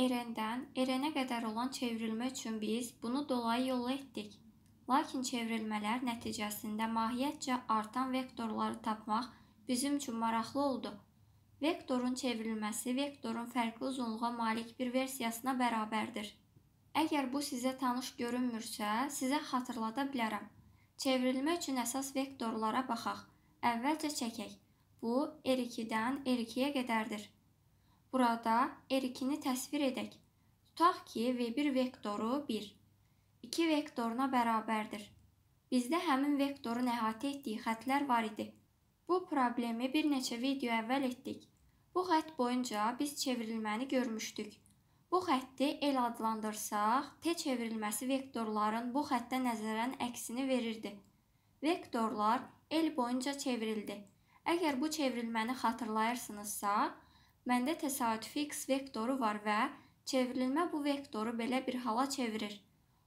Erendən Erenə qədər olan çevrilmə üçün biz bunu dolayı yolla etdik. Lakin çevrilmələr nəticəsində mahiyyətcə artan vektorları tapmaq bizim üçün maraqlı oldu. Vektorun çevrilməsi vektorun fərqli uzunluğa malik bir versiyasına bərabərdir. Əgər bu sizə tanış görünmürsə, sizə xatırlada bilərəm. Çevrilmə üçün əsas vektorlara baxaq. Əvvəlcə çəkək. Bu R2-dən er R2-yə er qədərdir. Burada R2-ni təsvir edək. Tutaq ki, V1 vektoru 1, 2 vektoruna bərabərdir. Bizdə həmin vektorun əhatə etdiyi xətlər var idi. Bu problemi bir neçə video əvvəl etdik. Bu xətt boyunca biz çevrilməni görmüşdük. Bu xətti el adlandırsaq, T çevrilməsi vektorların bu xəttə nəzərən əksini verirdi. Vektorlar el boyunca çevrildi. Əgər bu çevrilməni xatırlayırsınızsa, Məndə təsadüfi x vektoru var və çevrilmə bu vektoru belə bir hala çevirir.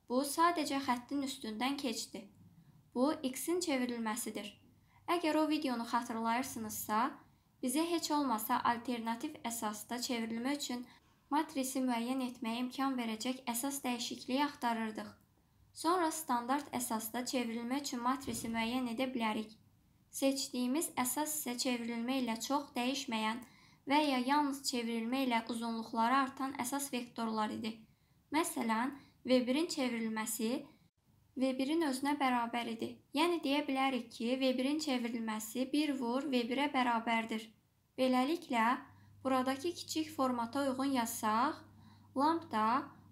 Bu sadəcə xəttin üstündən keçdi. Bu x-in çevrilməsidir. Əgər o videonu xatırlayırsınızsa, bizə heç olmasa alternativ əsasda çevrilmə üçün matrisi müəyyən etməyə imkan verəcək əsas dəyişikliyi axtarırdıq. Sonra standart əsasda çevrilmə üçün matrisi müəyyən edə bilərik. Seçdiyimiz əsas isə çevrilmə ilə çox dəyişməyən və ya yalnız çevrilmə ilə uzunluqları artan əsas vektorlar idi. Məsələn, V1-in çevrilməsi V1-in özünə bərabər idi. Yəni deyə bilərik ki, V1-in çevrilməsi 1 vur V1-ə bərabərdir. Beləliklə, buradakı kiçik formata uyğun yazsaq, lambda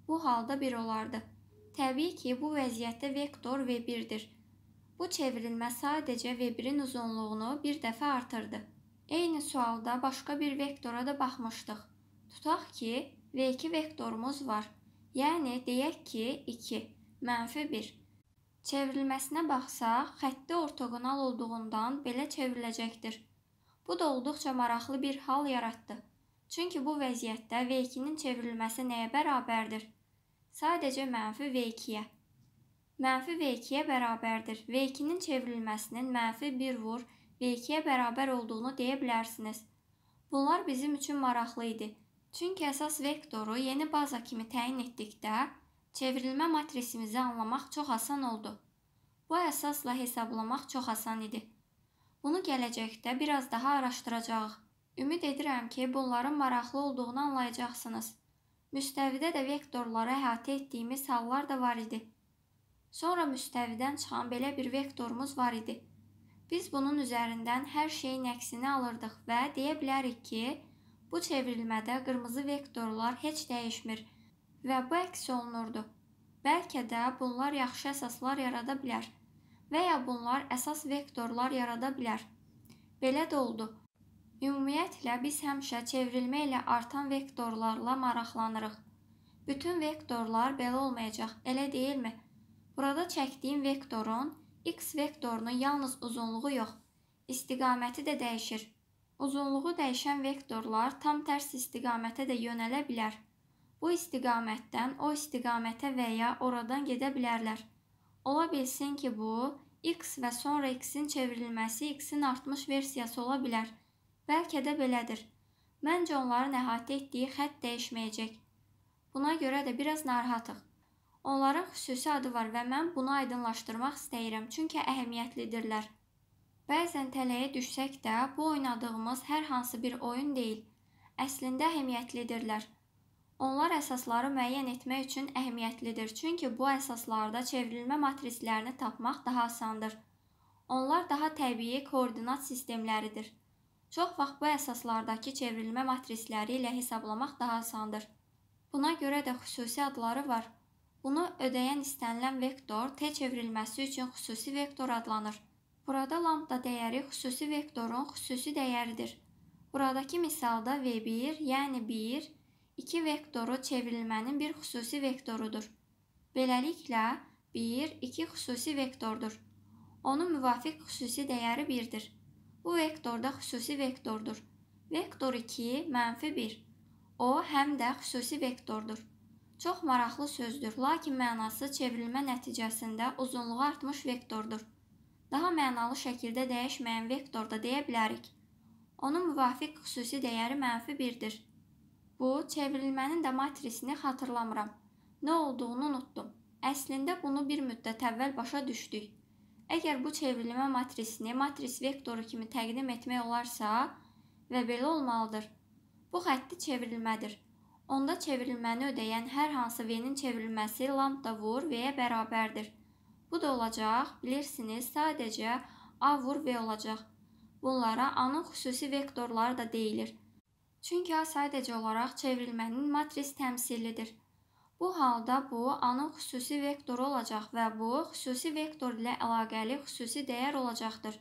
bu halda 1 olardı. Təbii ki, bu vəziyyətdə vektor V1-dir. Bu çevrilmə sadəcə V1-in uzunluğunu bir dəfə artırdı. Eyni sualda başqa bir vektora da baxmışdıq. Tutaq ki, V2 vektorumuz var. Yəni, deyək ki, 2, mənfi 1. Çevrilməsinə baxsaq, xətti ortoqonal olduğundan belə çevriləcəkdir. Bu da olduqca maraqlı bir hal yaratdı. Çünki bu vəziyyətdə V2-nin çevrilməsi nəyə bərabərdir? Sadəcə mənfi V2-yə. Mənfi V2-yə bərabərdir. V2-nin çevrilməsinin mənfi 1 vur 1 və 2-yə bərabər olduğunu deyə bilərsiniz. Bunlar bizim üçün maraqlı idi. Çünki əsas vektoru yeni baza kimi təyin etdikdə çevrilmə matrisimizi anlamaq çox asan oldu. Bu əsasla hesablamaq çox asan idi. Bunu gələcəkdə biraz daha araşdıracağıq. Ümid edirəm ki, bunların maraqlı olduğunu anlayacaqsınız. Müstəvidə də vektorları əhatə etdiyimiz hallar da var idi. Sonra müstəvidən çıxan belə bir vektorumuz var idi. Biz bunun üzərindən hər şeyin əksini alırdıq və deyə bilərik ki, bu çevrilmədə qırmızı vektorlar heç dəyişmir və bu əks olunurdu. Bəlkə də bunlar yaxşı əsaslar yarada bilər və ya bunlar əsas vektorlar yarada bilər. Belə də oldu. Ümumiyyətlə biz həmişə çevrilmə ilə artan vektorlarla maraqlanırıq. Bütün vektorlar belə olmayacaq, elə deyilmi? Burada çəkdiyim vektorun X vektorunun yalnız uzunluğu yox, istiqaməti də dəyişir. Uzunluğu dəyişən vektorlar tam tərs istiqamətə də yönələ bilər. Bu istiqamətdən o istiqamətə və ya oradan gedə bilərlər. Ola bilsin ki, bu x və sonra x-in çevrilməsi x-in artmış versiyası ola bilər. Bəlkə də belədir. Məncə onların əhatə etdiyi xətt dəyişməyəcək. Buna görə də biraz narahatıq. Onların xüsusi adı var və mən bunu aydınlaşdırmaq istəyirəm, çünki əhəmiyyətlidirlər. Bəzən tələyə düşsək də, bu oynadığımız hər hansı bir oyun deyil, əslində əhəmiyyətlidirlər. Onlar əsasları müəyyən etmək üçün əhəmiyyətlidir, çünki bu əsaslarda çevrilmə matrislərini tapmaq daha asandır. Onlar daha təbii koordinat sistemləridir. Çox vaxt bu əsaslardakı çevrilmə matrisləri ilə hesablamaq daha asandır. Buna görə də xüsusi adları var. Bunu ödəyən istənilən vektor t çevrilməsi üçün xüsusi vektor adlanır. Burada lambda dəyəri xüsusi vektorun xüsusi dəyəridir. Buradakı misalda v1, yəni 1, 2 vektoru çevrilmənin bir xüsusi vektorudur. Beləliklə, 1, 2 xüsusi vektordur. Onun müvafiq xüsusi dəyəri 1-dir. Bu vektorda xüsusi vektordur. Vektor 2, mənfi 1. O həm də xüsusi vektordur. Çox maraqlı sözdür, lakin mənası çevrilmə nəticəsində uzunluğu artmış vektordur. Daha mənalı şəkildə dəyişməyən vektor da deyə bilərik. Onun müvafiq xüsusi dəyəri mənfi 1-dir. Bu, çevrilmənin də matrisini xatırlamıram. Nə olduğunu unutdum. Əslində bunu bir müddət əvvəl başa düşdük. Əgər bu çevrilmə matrisini matris vektoru kimi təqdim etmək olarsa və belə olmalıdır. Bu xətti çevrilmədir. Onda çevrilməni ödəyən hər hansı v-nin çevrilməsi lambda vur v-yə bərabərdir. Bu da olacaq, bilirsiniz, sadəcə a vur v olacaq. Bunlara A-nın xüsusi vektorları da deyilir. Çünki A sadəcə olaraq çevrilmənin matris təmsilidir. Bu halda bu A-nın xüsusi vektoru olacaq və bu xüsusi vektor ilə əlaqəli xüsusi dəyər olacaqdır.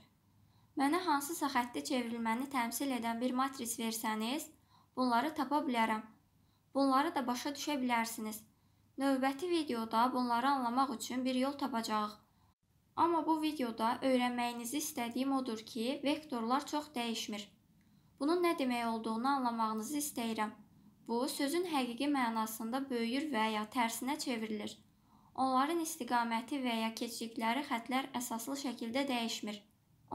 Mənə hansısa xətti çevrilməni təmsil edən bir matris versəniz, bunları tapa bilərəm. Bunları da başa düşə bilərsiniz. Növbəti videoda bunları anlamaq üçün bir yol tapacağıq. Amma bu videoda öyrənməyinizi istədiyim odur ki, vektorlar çox dəyişmir. Bunun nə demək olduğunu anlamağınızı istəyirəm. Bu, sözün həqiqi mənasında böyüyür və ya tərsinə çevrilir. Onların istiqaməti və ya keçdikləri xətlər əsaslı şəkildə dəyişmir.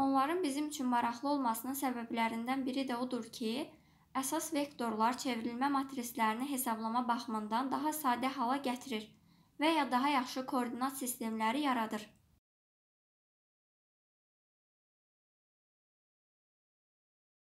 Onların bizim üçün maraqlı olmasının səbəblərindən biri də odur ki, Əsas vektorlar çevrilmə matrislərini hesablama baxımından daha sadə hala gətirir və ya daha yaxşı koordinat sistemləri yaradır.